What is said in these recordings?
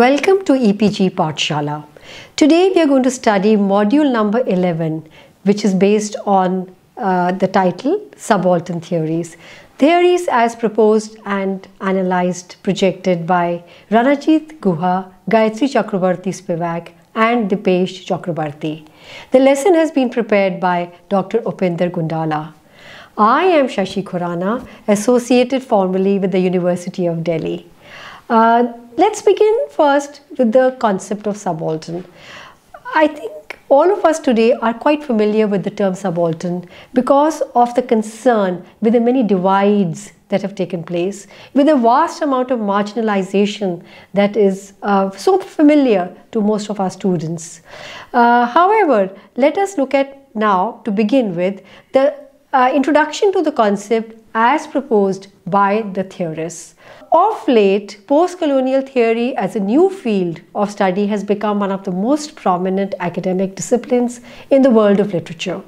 Welcome to EPG Potshala. Today we are going to study module number 11 which is based on uh, the title Subaltern Theories. Theories as proposed and analyzed projected by Ranajit Guha, Gayatri Chakrabarti Spivak and Dipesh Chakrabarti. The lesson has been prepared by Dr. Upinder Gundala. I am Shashi Khurana, associated formerly with the University of Delhi. Uh, Let's begin first with the concept of subaltern. I think all of us today are quite familiar with the term subaltern because of the concern with the many divides that have taken place, with the vast amount of marginalization that is uh, so familiar to most of our students. Uh, however, let us look at now, to begin with, the uh, introduction to the concept as proposed by the theorists. Of late, postcolonial theory as a new field of study has become one of the most prominent academic disciplines in the world of literature.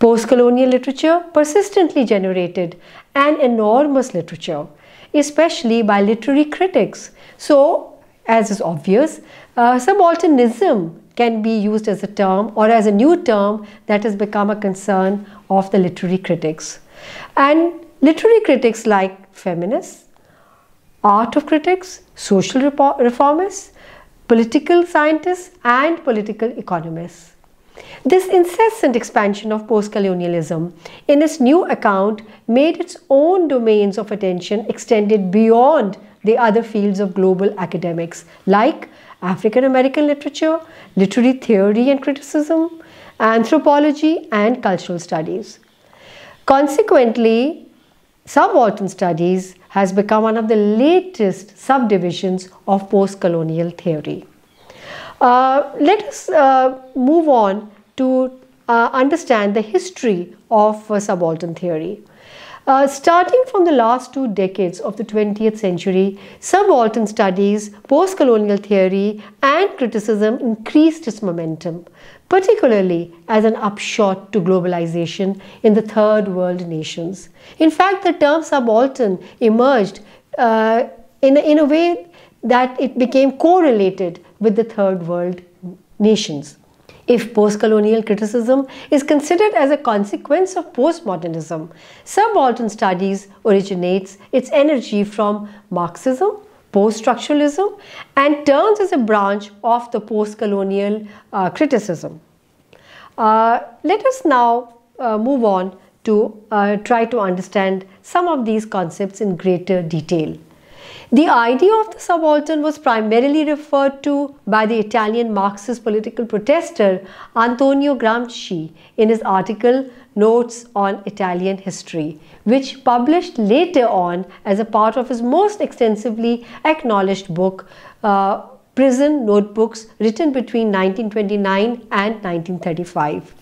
Postcolonial literature persistently generated an enormous literature, especially by literary critics. So, as is obvious, uh, subalternism can be used as a term or as a new term that has become a concern of the literary critics. And literary critics like feminists, art of critics, social reformists, political scientists and political economists. This incessant expansion of post-colonialism in its new account made its own domains of attention extended beyond the other fields of global academics like African-American literature, literary theory and criticism, anthropology and cultural studies. Consequently, Subaltern studies has become one of the latest subdivisions of post-colonial theory. Uh, let us uh, move on to uh, understand the history of uh, subaltern theory. Uh, starting from the last two decades of the 20th century, subaltern studies, post-colonial theory and criticism increased its momentum particularly as an upshot to globalization in the third world nations. In fact, the term subaltern emerged uh, in, in a way that it became correlated with the third world nations. If post-colonial criticism is considered as a consequence of postmodernism, subaltern studies originates its energy from Marxism, post-structuralism and turns as a branch of the post-colonial uh, criticism. Uh, let us now uh, move on to uh, try to understand some of these concepts in greater detail. The idea of the subaltern was primarily referred to by the Italian Marxist political protester Antonio Gramsci in his article Notes on Italian History, which published later on as a part of his most extensively acknowledged book, uh, Prison Notebooks, written between 1929 and 1935.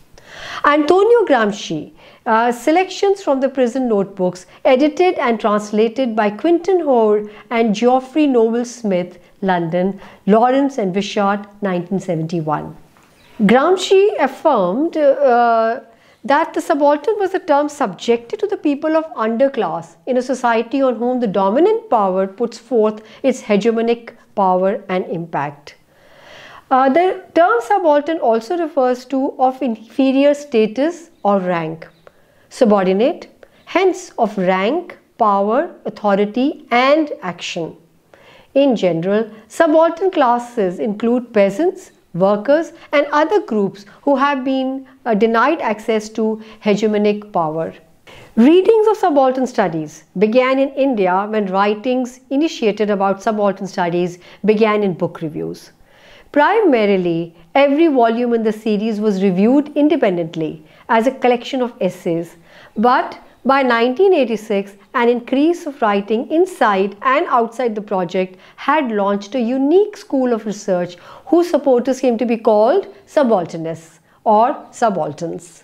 Antonio Gramsci, uh, selections from the prison notebooks, edited and translated by Quinton Hoare and Geoffrey Noble Smith, London, Lawrence and Wishart, 1971. Gramsci affirmed uh, that the subaltern was a term subjected to the people of underclass in a society on whom the dominant power puts forth its hegemonic power and impact. Uh, the term subaltern also refers to of inferior status or rank, subordinate, hence of rank, power, authority and action. In general, subaltern classes include peasants, workers and other groups who have been uh, denied access to hegemonic power. Readings of subaltern studies began in India when writings initiated about subaltern studies began in book reviews. Primarily, every volume in the series was reviewed independently as a collection of essays, but by 1986, an increase of writing inside and outside the project had launched a unique school of research whose supporters came to be called subalternists or subalterns.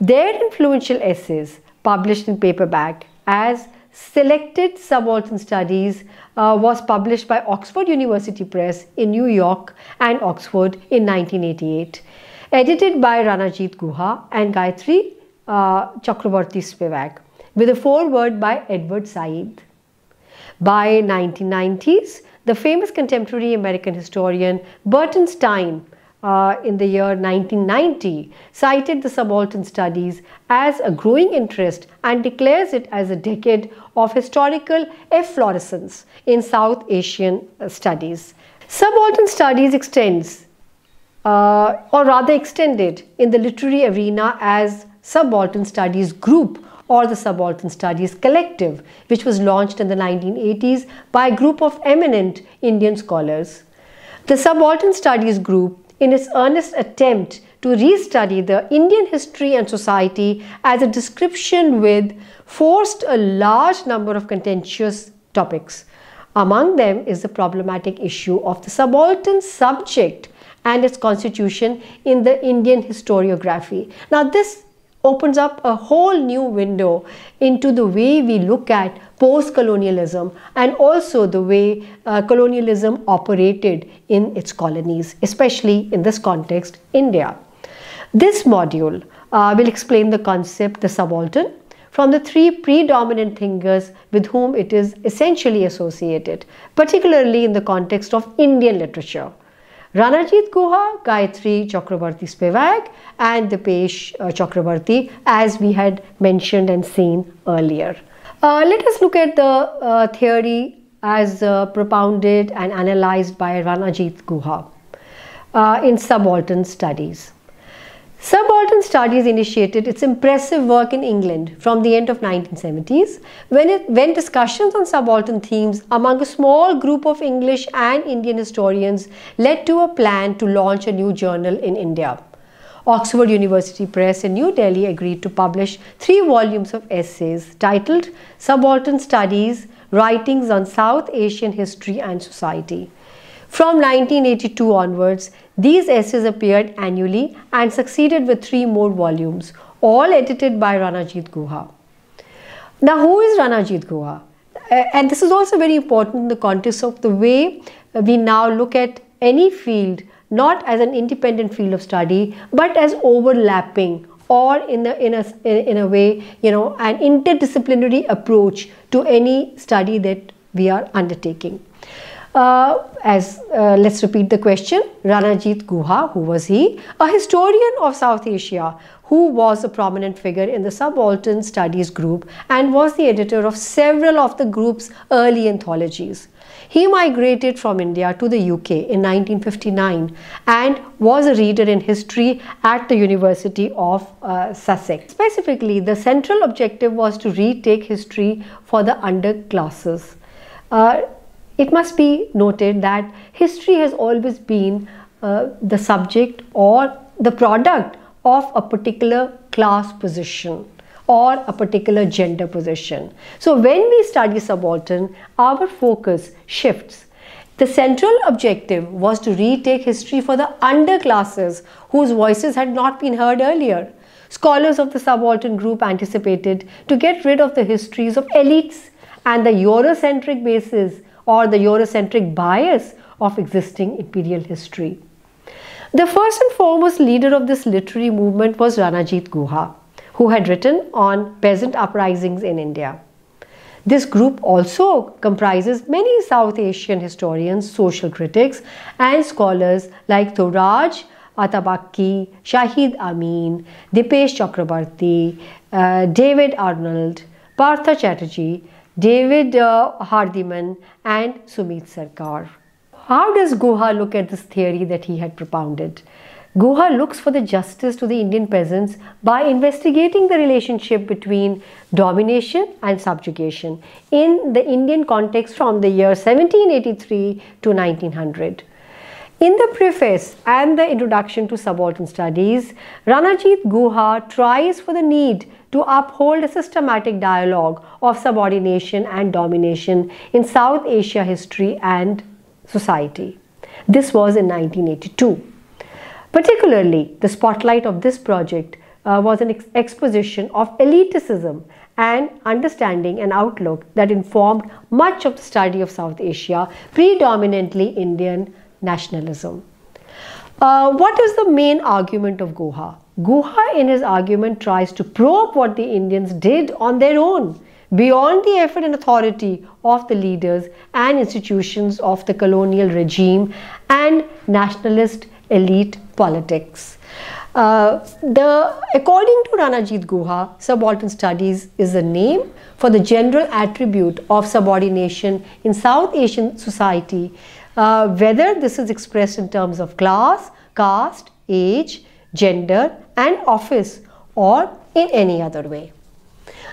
Their influential essays, published in paperback as Selected Subaltern Studies, uh, was published by Oxford University Press in New York and Oxford in 1988. Edited by Ranajit Guha and Gayatri uh, Chakraborty Spivak with a foreword by Edward Said. By 1990s, the famous contemporary American historian Burton Stein uh, in the year 1990 cited the subaltern studies as a growing interest and declares it as a decade of historical efflorescence in South Asian uh, studies. Subaltern studies extends uh, or rather extended in the literary arena as Subaltern Studies Group or the Subaltern Studies Collective, which was launched in the 1980s by a group of eminent Indian scholars. The Subaltern Studies Group, in its earnest attempt to restudy the Indian history and society as a description with, forced a large number of contentious topics. Among them is the problematic issue of the subaltern subject and its constitution in the Indian historiography. Now, this opens up a whole new window into the way we look at post-colonialism and also the way uh, colonialism operated in its colonies, especially in this context, India. This module uh, will explain the concept, the subaltern, from the three predominant thinkers with whom it is essentially associated, particularly in the context of Indian literature. Ranajit Guha, Gayatri Chakrabarti Spivak and Dipesh uh, Chakrabarti as we had mentioned and seen earlier. Uh, let us look at the uh, theory as uh, propounded and analyzed by Ranajit Guha uh, in subaltern studies. Subaltern studies initiated its impressive work in England from the end of 1970s when, it, when discussions on subaltern themes among a small group of English and Indian historians led to a plan to launch a new journal in India. Oxford University Press in New Delhi agreed to publish three volumes of essays titled Subaltern Studies, Writings on South Asian History and Society from 1982 onwards, these essays appeared annually and succeeded with three more volumes, all edited by Ranajit Guha. Now, who is Ranajit Guha? Uh, and this is also very important in the context of the way we now look at any field, not as an independent field of study, but as overlapping or in a, in a, in a way, you know, an interdisciplinary approach to any study that we are undertaking. Uh, as uh, let's repeat the question ranajit guha who was he a historian of south asia who was a prominent figure in the subaltern studies group and was the editor of several of the group's early anthologies he migrated from india to the uk in 1959 and was a reader in history at the university of uh, sussex specifically the central objective was to retake history for the underclasses uh, it must be noted that history has always been uh, the subject or the product of a particular class position or a particular gender position. So when we study subaltern, our focus shifts. The central objective was to retake history for the underclasses whose voices had not been heard earlier. Scholars of the subaltern group anticipated to get rid of the histories of elites and the Eurocentric basis or the Eurocentric bias of existing imperial history. The first and foremost leader of this literary movement was Ranajit Guha, who had written on peasant uprisings in India. This group also comprises many South Asian historians, social critics, and scholars like Thoraj Atabaki, Shahid Amin, Dipesh Chakrabarti, uh, David Arnold, Partha Chatterjee, David uh, Hardiman and Sumit Sarkar. How does Guha look at this theory that he had propounded? Guha looks for the justice to the Indian peasants by investigating the relationship between domination and subjugation in the Indian context from the year 1783 to 1900. In the preface and the introduction to subaltern studies, Ranajit Guha tries for the need to uphold a systematic dialogue of subordination and domination in South Asia history and society. This was in 1982. Particularly, the spotlight of this project uh, was an ex exposition of elitism and understanding and outlook that informed much of the study of South Asia, predominantly Indian nationalism. Uh, what is the main argument of Guha? Guha in his argument tries to probe what the Indians did on their own beyond the effort and authority of the leaders and institutions of the colonial regime and nationalist elite politics. Uh, the, according to Ranajit Guha, subaltern studies is a name for the general attribute of subordination in South Asian society uh, whether this is expressed in terms of class, caste, age, gender and office or in any other way.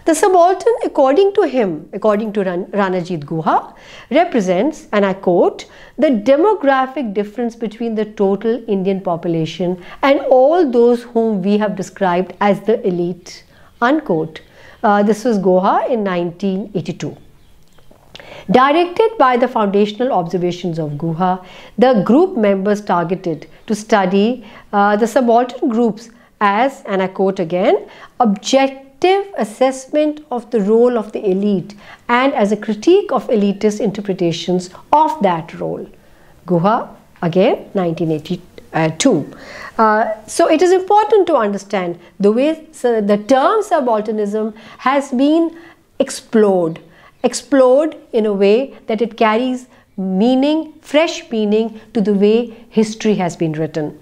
The subaltern according to him, according to Ran Ranajit Guha, represents, and I quote, the demographic difference between the total Indian population and all those whom we have described as the elite, unquote. Uh, this was Guha in 1982. Directed by the foundational observations of Guha, the group members targeted to study uh, the subaltern groups as, and I quote again, objective assessment of the role of the elite and as a critique of elitist interpretations of that role. Guha, again, 1982. Uh, uh, so it is important to understand the way so the term subalternism has been explored explored in a way that it carries meaning, fresh meaning to the way history has been written.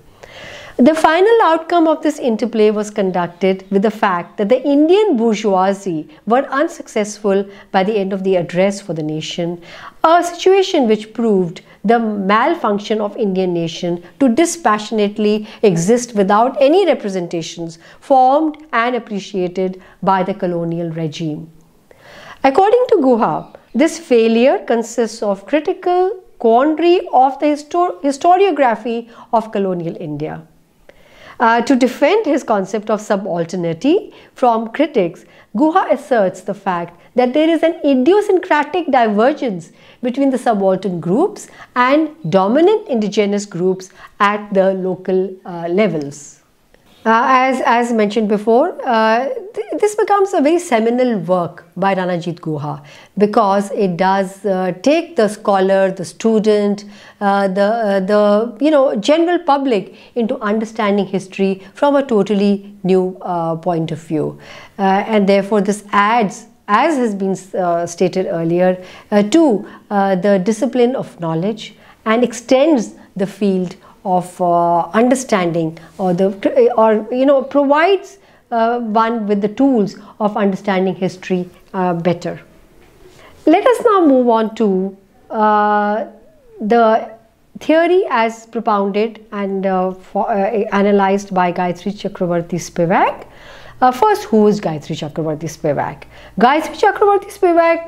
The final outcome of this interplay was conducted with the fact that the Indian bourgeoisie were unsuccessful by the end of the address for the nation, a situation which proved the malfunction of Indian nation to dispassionately exist without any representations formed and appreciated by the colonial regime. According to Guha, this failure consists of critical quandary of the histor historiography of colonial India. Uh, to defend his concept of subalternity from critics, Guha asserts the fact that there is an idiosyncratic divergence between the subaltern groups and dominant indigenous groups at the local uh, levels. Uh, as, as mentioned before, uh, th this becomes a very seminal work by Ranajit Guha because it does uh, take the scholar, the student, uh, the, uh, the you know general public into understanding history from a totally new uh, point of view. and therefore this adds as has been stated earlier, to the discipline of knowledge and extends the field of uh, understanding or the or you know provides uh, one with the tools of understanding history uh, better let us now move on to uh, the theory as propounded and uh, for, uh, analyzed by Gayatri Chakravarti Spivak first who is Gayatri Chakravarti Spivak Gayatri Chakravarti Spivak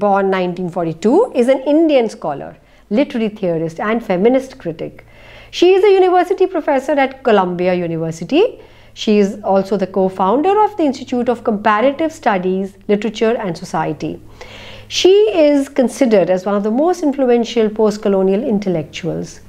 born 1942 is an Indian scholar literary theorist and feminist critic. She is a university professor at Columbia University. She is also the co-founder of the Institute of Comparative Studies, Literature and Society. She is considered as one of the most influential post-colonial intellectuals.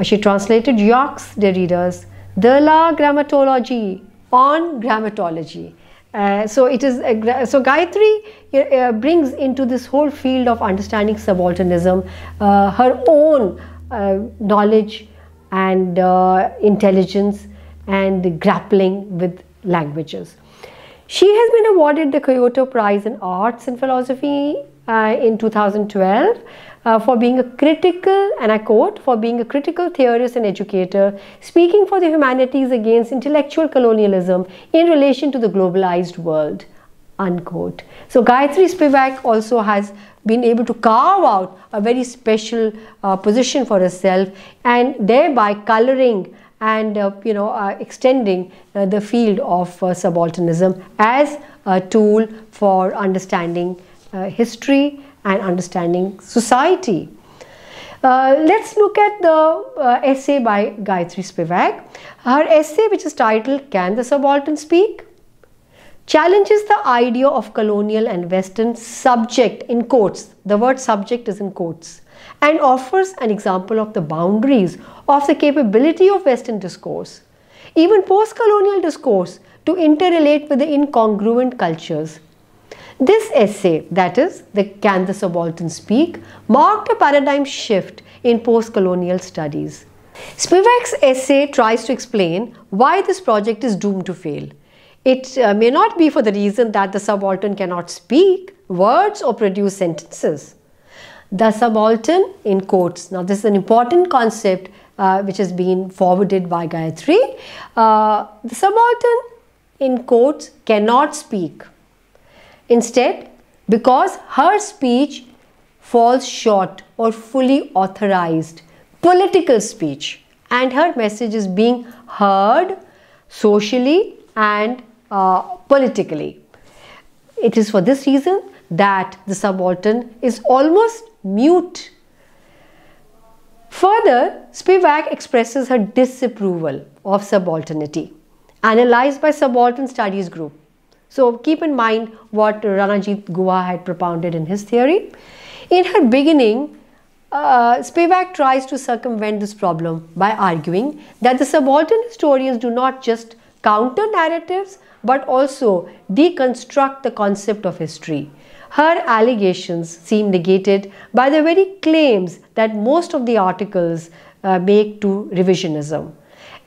Uh, she translated Jacques Derrida's *The la Grammatologie on grammatology uh, so it is uh, so Gayatri uh, uh, brings into this whole field of understanding subalternism uh, her own knowledge and intelligence and grappling with languages. She has been awarded the Kyoto Prize in Arts and Philosophy in 2012 uh, for being a critical, and I quote, for being a critical theorist and educator, speaking for the humanities against intellectual colonialism in relation to the globalized world, unquote. So Gayatri Spivak also has been able to carve out a very special uh, position for herself and thereby coloring and uh, you know uh, extending uh, the field of uh, subalternism as a tool for understanding uh, history and understanding society. Uh, let's look at the uh, essay by Gayatri Spivak. Her essay, which is titled Can the Subaltern Speak? challenges the idea of colonial and Western subject in quotes. The word subject is in quotes and offers an example of the boundaries of the capability of Western discourse, even post-colonial discourse to interrelate with the incongruent cultures this essay, that is, the Can the Subaltern Speak, marked a paradigm shift in post-colonial studies. Spivak's essay tries to explain why this project is doomed to fail. It uh, may not be for the reason that the subaltern cannot speak words or produce sentences. The subaltern, in quotes, now this is an important concept uh, which has been forwarded by Gayatri. Uh, the subaltern, in quotes, cannot speak Instead, because her speech falls short or fully authorized political speech and her message is being heard socially and uh, politically. It is for this reason that the subaltern is almost mute. Further, Spivak expresses her disapproval of subalternity, analyzed by Subaltern Studies Group. So keep in mind what Ranajit Guha had propounded in his theory. In her beginning, uh, Spivak tries to circumvent this problem by arguing that the subaltern historians do not just counter narratives but also deconstruct the concept of history. Her allegations seem negated by the very claims that most of the articles uh, make to revisionism.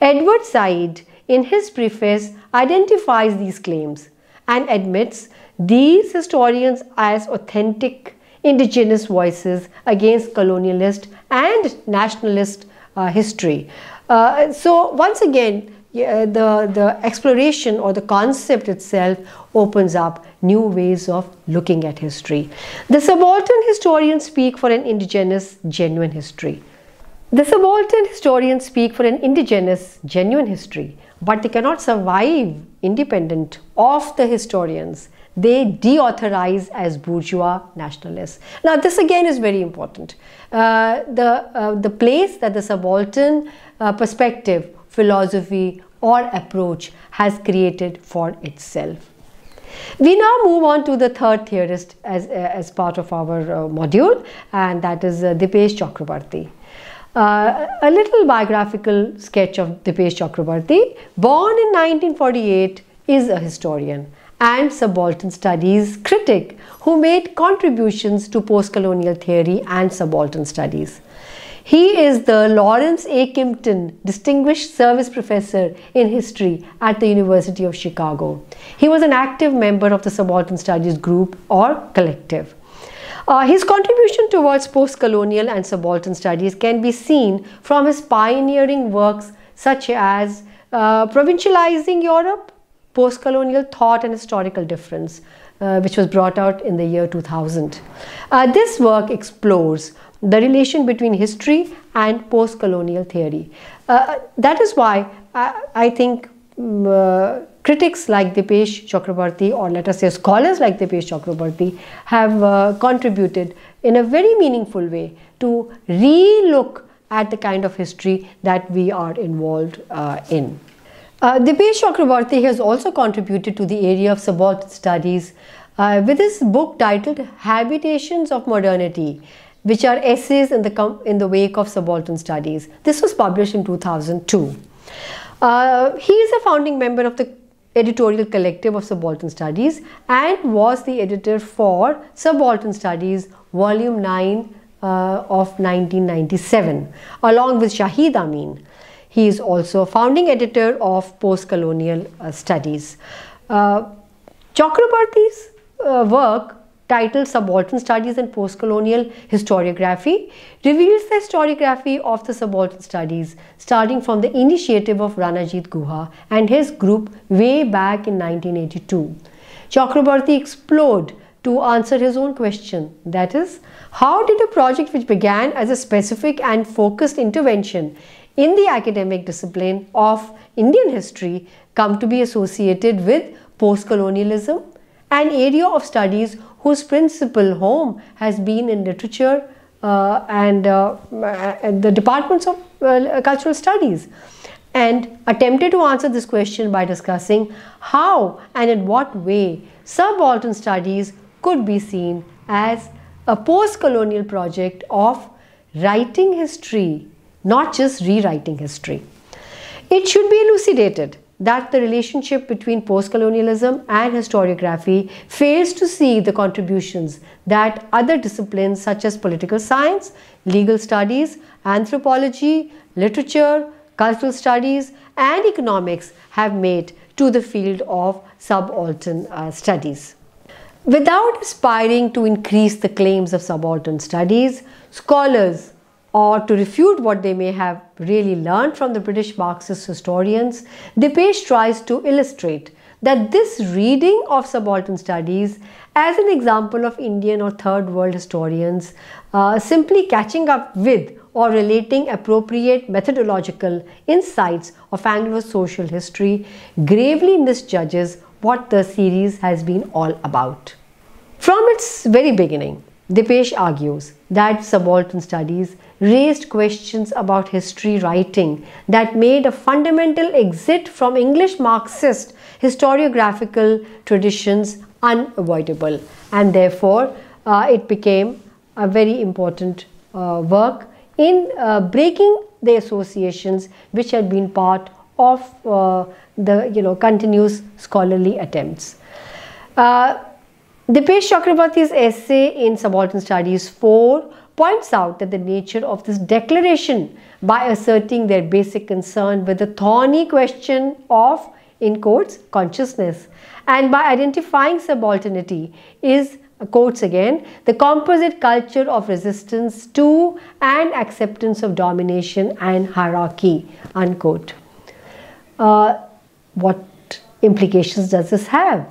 Edward Said, in his preface, identifies these claims and admits these historians as authentic indigenous voices against colonialist and nationalist uh, history. Uh, so once again, yeah, the, the exploration or the concept itself opens up new ways of looking at history. The subaltern historians speak for an indigenous genuine history. The subaltern historians speak for an indigenous genuine history but they cannot survive independent of the historians. They deauthorize as bourgeois nationalists. Now, this again is very important. Uh, the, uh, the place that the subaltern uh, perspective, philosophy, or approach has created for itself. We now move on to the third theorist as, uh, as part of our uh, module, and that is uh, Dipesh Chakrabarti. Uh, a little biographical sketch of Dipesh Chakrabarti. Born in 1948, is a historian and subaltern studies critic who made contributions to postcolonial theory and subaltern studies. He is the Lawrence A. Kimpton Distinguished Service Professor in History at the University of Chicago. He was an active member of the Subaltern Studies Group or Collective. Uh, his contribution towards post-colonial and subaltern studies can be seen from his pioneering works such as uh, Provincializing Europe, Post-Colonial Thought and Historical Difference, uh, which was brought out in the year 2000. Uh, this work explores the relation between history and post-colonial theory. Uh, that is why I, uh, I think mm, Critics like Dipesh Chakrabarti or let us say scholars like Dipesh Chakrabarti have uh, contributed in a very meaningful way to relook at the kind of history that we are involved uh, in. Uh, Dipesh Chakrabarti has also contributed to the area of subaltern studies uh, with his book titled Habitations of Modernity, which are essays in the, in the wake of subaltern studies. This was published in 2002. Uh, he is a founding member of the editorial collective of Subaltern Studies and was the editor for Subaltern Studies volume 9 uh, of 1997 along with Shahid Amin. He is also a founding editor of Post-Colonial uh, Studies. Uh, Chakrabarti's uh, work titled Subaltern Studies and Postcolonial Historiography, reveals the historiography of the subaltern studies, starting from the initiative of Ranajit Guha and his group way back in 1982. Chakraborty explored to answer his own question. That is, how did a project which began as a specific and focused intervention in the academic discipline of Indian history come to be associated with post-colonialism, an area of studies whose principal home has been in literature uh, and, uh, the departments of uh, cultural studies and attempted to answer this question by discussing how and in what way subaltern studies could be seen as a post-colonial project of writing history, not just rewriting history. It should be elucidated that the relationship between postcolonialism and historiography fails to see the contributions that other disciplines such as political science, legal studies, anthropology, literature, cultural studies and economics have made to the field of subaltern uh, studies. Without aspiring to increase the claims of subaltern studies, scholars or to refute what they may have really learned from the British Marxist historians, Depeche tries to illustrate that this reading of subaltern studies as an example of Indian or third world historians uh, simply catching up with or relating appropriate methodological insights of Anglo-social history gravely misjudges what the series has been all about. From its very beginning, Dipesh argues that subaltern studies raised questions about history writing that made a fundamental exit from English Marxist historiographical traditions unavoidable and therefore uh, it became a very important uh, work in uh, breaking the associations which had been part of uh, the you know continuous scholarly attempts. Uh, Dipesh Chakrabarti's essay in Subaltern Studies 4 points out that the nature of this declaration by asserting their basic concern with the thorny question of, in quotes, consciousness and by identifying subalternity is, quotes again, the composite culture of resistance to and acceptance of domination and hierarchy, unquote. Uh, what implications does this have?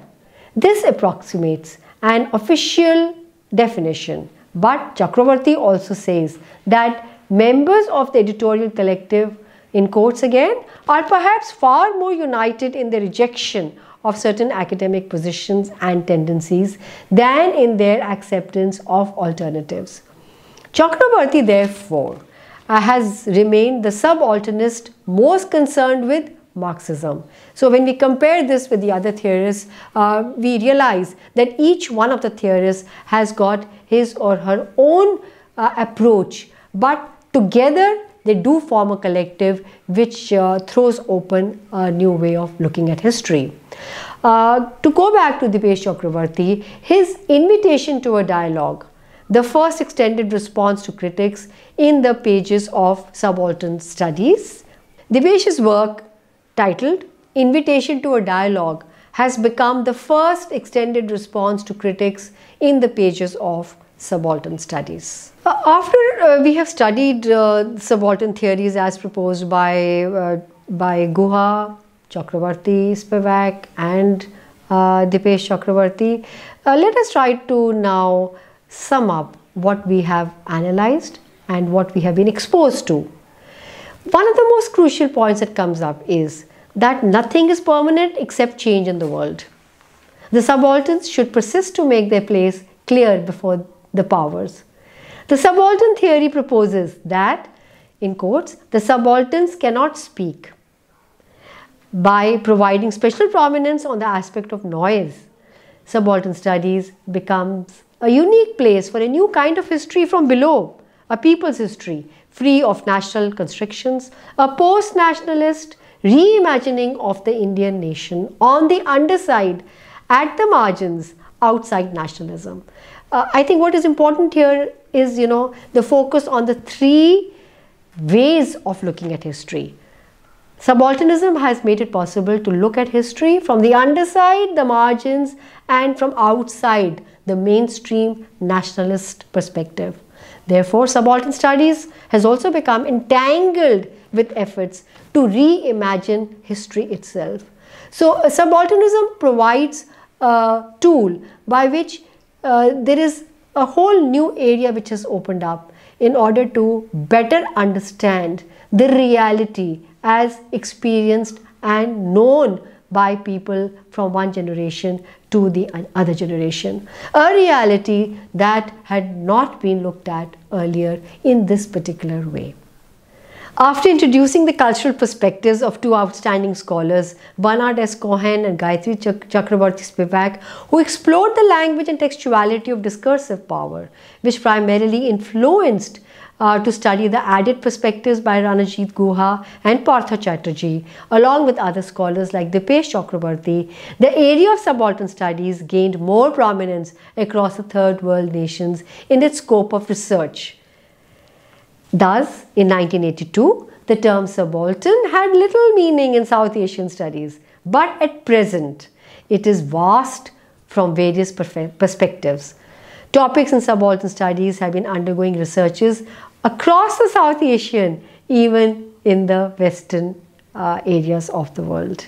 This approximates an official definition. But Chakravarti also says that members of the editorial collective, in quotes again, are perhaps far more united in the rejection of certain academic positions and tendencies than in their acceptance of alternatives. Chakravarti, therefore, has remained the subalternist most concerned with Marxism. So when we compare this with the other theorists, uh, we realize that each one of the theorists has got his or her own uh, approach, but together they do form a collective which uh, throws open a new way of looking at history. Uh, to go back to Dipesh Chakravarti, his invitation to a dialogue, the first extended response to critics in the pages of Subaltern Studies, Dipesh's work titled Invitation to a Dialogue has become the first extended response to critics in the pages of subaltern studies. Uh, after uh, we have studied uh, subaltern theories as proposed by, uh, by Guha, Chakravarti, Spivak and uh, Dipesh Chakravarti, uh, let us try to now sum up what we have analyzed and what we have been exposed to one of the most crucial points that comes up is that nothing is permanent except change in the world. The subalterns should persist to make their place clear before the powers. The subaltern theory proposes that, in quotes, the subalterns cannot speak by providing special prominence on the aspect of noise. Subaltern studies becomes a unique place for a new kind of history from below, a people's history, free of national constrictions, a post-nationalist reimagining of the Indian nation on the underside, at the margins, outside nationalism. Uh, I think what is important here is, you know, the focus on the three ways of looking at history. Subalternism has made it possible to look at history from the underside, the margins, and from outside the mainstream nationalist perspective. Therefore, subaltern studies has also become entangled with efforts to reimagine history itself. So, uh, subalternism provides a tool by which uh, there is a whole new area which has opened up in order to better understand the reality as experienced and known by people from one generation to the other generation. A reality that had not been looked at earlier in this particular way. After introducing the cultural perspectives of two outstanding scholars, Bernard S. Cohen and Gayatri Chak Chakraborty Spivak, who explored the language and textuality of discursive power, which primarily influenced uh, to study the added perspectives by Ranajit Guha and Partha Chatterjee, along with other scholars like Dipesh Chakrabarti, the area of subaltern studies gained more prominence across the third world nations in its scope of research. Thus, in 1982, the term subaltern had little meaning in South Asian studies, but at present, it is vast from various perspectives. Topics in subaltern studies have been undergoing researches across the South Asian, even in the Western uh, areas of the world.